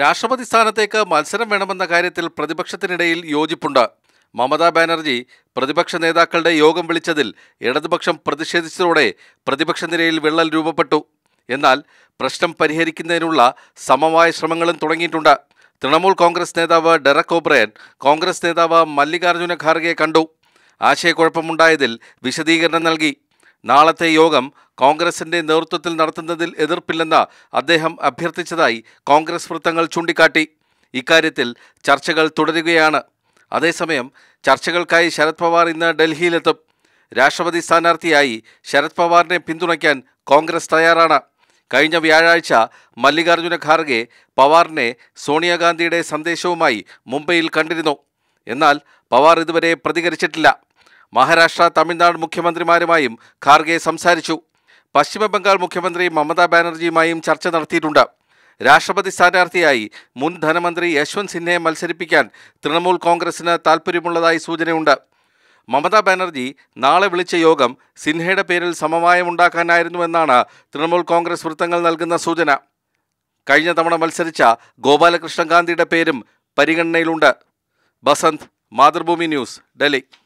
രാഷ്ട്രപതി സ്ഥാനത്തേക്ക് മത്സരം വേണമെന്ന കാര്യത്തിൽ പ്രതിപക്ഷത്തിനിടയിൽ യോജിപ്പുണ്ട് മമതാ ബാനർജി പ്രതിപക്ഷ നേതാക്കളുടെ യോഗം വിളിച്ചതിൽ ഇടതുപക്ഷം പ്രതിഷേധിച്ചതോടെ പ്രതിപക്ഷ നിരയിൽ വിള്ളൽ രൂപപ്പെട്ടു എന്നാൽ പ്രശ്നം പരിഹരിക്കുന്നതിനുള്ള സമവായ ശ്രമങ്ങളും തുടങ്ങിയിട്ടുണ്ട് തൃണമൂൽ കോൺഗ്രസ് നേതാവ് ഡെറക് ഒബ്രയൻ കോൺഗ്രസ് നേതാവ് മല്ലികാർജ്ജുന ഖാർഗെ കണ്ടു ആശയക്കുഴപ്പമുണ്ടായതിൽ വിശദീകരണം നൽകി നാളത്തെ യോഗം കോൺഗ്രസിന്റെ നേതൃത്വത്തിൽ നടത്തുന്നതിൽ എതിർപ്പില്ലെന്ന് അദ്ദേഹം അഭ്യർത്ഥിച്ചതായി കോൺഗ്രസ് വൃത്തങ്ങൾ ചൂണ്ടിക്കാട്ടി ഇക്കാര്യത്തിൽ ചർച്ചകൾ തുടരുകയാണ് അതേസമയം ചർച്ചകൾക്കായി ശരത് പവാർ ഇന്ന് ഡൽഹിയിലെത്തും രാഷ്ട്രപതി സ്ഥാനാർത്ഥിയായി ശരത് പവാറിനെ പിന്തുണയ്ക്കാൻ കോൺഗ്രസ് തയ്യാറാണ് കഴിഞ്ഞ വ്യാഴാഴ്ച മല്ലികാർജ്ജുന ഖാർഗെ പവാറിനെ സോണിയാഗാന്ധിയുടെ സന്ദേശവുമായി മുംബൈയിൽ കണ്ടിരുന്നു എന്നാൽ പവാർ ഇതുവരെ പ്രതികരിച്ചിട്ടില്ല മഹാരാഷ്ട്ര തമിഴ്നാട് മുഖ്യമന്ത്രിമാരുമായും ഖാർഗെ സംസാരിച്ചു പശ്ചിമബംഗാൾ മുഖ്യമന്ത്രി മമതാ ബാനർജിയുമായും ചർച്ച നടത്തിയിട്ടുണ്ട് രാഷ്ട്രപതി സ്ഥാനാർത്ഥിയായി മുൻ ധനമന്ത്രി യശ്വന്ത് സിൻഹയെ മത്സരിപ്പിക്കാൻ തൃണമൂൽ കോൺഗ്രസിന് താൽപ്പര്യമുള്ളതായി സൂചനയുണ്ട് മമതാ ബാനർജി നാളെ വിളിച്ച യോഗം സിൻഹയുടെ പേരിൽ സമവായമുണ്ടാക്കാനായിരുന്നുവെന്നാണ് തൃണമൂൽ കോൺഗ്രസ് വൃത്തങ്ങൾ നൽകുന്ന സൂചന കഴിഞ്ഞ തവണ മത്സരിച്ച ഗോപാലകൃഷ്ണ ഗാന്ധിയുടെ പേരും പരിഗണനയിലുണ്ട് ബസന്ത് മാതൃഭൂമി ന്യൂസ് ഡൽഹി